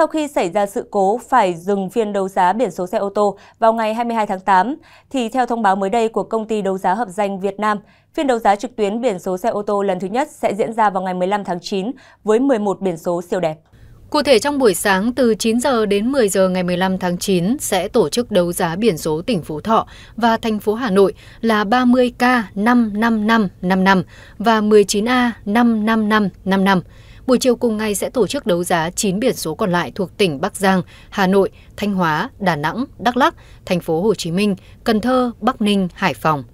sau khi xảy ra sự cố phải dừng phiên đấu giá biển số xe ô tô vào ngày 22 tháng 8, thì theo thông báo mới đây của công ty đấu giá hợp danh Việt Nam, phiên đấu giá trực tuyến biển số xe ô tô lần thứ nhất sẽ diễn ra vào ngày 15 tháng 9 với 11 biển số siêu đẹp. Cụ thể trong buổi sáng từ 9 giờ đến 10 giờ ngày 15 tháng 9 sẽ tổ chức đấu giá biển số tỉnh Phú Thọ và thành phố Hà Nội là 30K 55555 và 19A 55555 buổi chiều cùng ngày sẽ tổ chức đấu giá 9 biển số còn lại thuộc tỉnh Bắc Giang, Hà Nội, Thanh Hóa, Đà Nẵng, Đắk Lắk, thành phố Hồ Chí Minh, Cần Thơ, Bắc Ninh, Hải Phòng.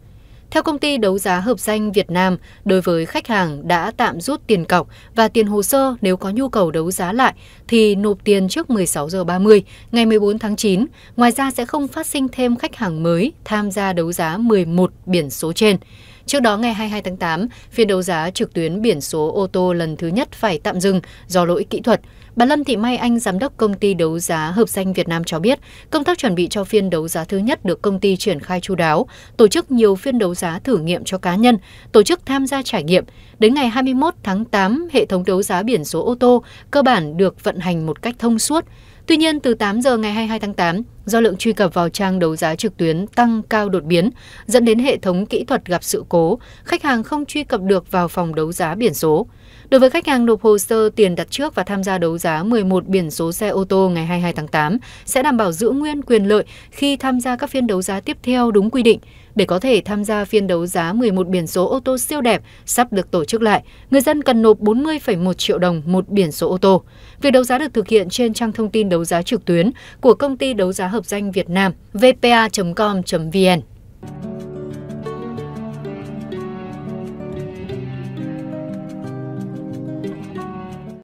Theo công ty đấu giá hợp danh Việt Nam, đối với khách hàng đã tạm rút tiền cọc và tiền hồ sơ nếu có nhu cầu đấu giá lại thì nộp tiền trước 16 giờ 30 ngày 14 tháng 9. Ngoài ra sẽ không phát sinh thêm khách hàng mới tham gia đấu giá 11 biển số trên. Trước đó ngày 22 tháng 8, phiên đấu giá trực tuyến biển số ô tô lần thứ nhất phải tạm dừng do lỗi kỹ thuật. Bà Lâm Thị Mai Anh, giám đốc công ty đấu giá Hợp danh Việt Nam cho biết, công tác chuẩn bị cho phiên đấu giá thứ nhất được công ty triển khai chu đáo, tổ chức nhiều phiên đấu giá thử nghiệm cho cá nhân, tổ chức tham gia trải nghiệm. Đến ngày 21 tháng 8, hệ thống đấu giá biển số ô tô cơ bản được vận hành một cách thông suốt. Tuy nhiên, từ 8 giờ ngày 22 tháng 8, do lượng truy cập vào trang đấu giá trực tuyến tăng cao đột biến, dẫn đến hệ thống kỹ thuật gặp sự cố, khách hàng không truy cập được vào phòng đấu giá biển số. Đối với khách hàng nộp hồ sơ tiền đặt trước và tham gia đấu giá 11 biển số xe ô tô ngày 22 tháng 8 sẽ đảm bảo giữ nguyên quyền lợi khi tham gia các phiên đấu giá tiếp theo đúng quy định. Để có thể tham gia phiên đấu giá 11 biển số ô tô siêu đẹp sắp được tổ chức lại, người dân cần nộp 40,1 triệu đồng một biển số ô tô. Việc đấu giá được thực hiện trên trang thông tin đấu giá trực tuyến của công ty đấu giá hợp danh Việt Nam vpa com vn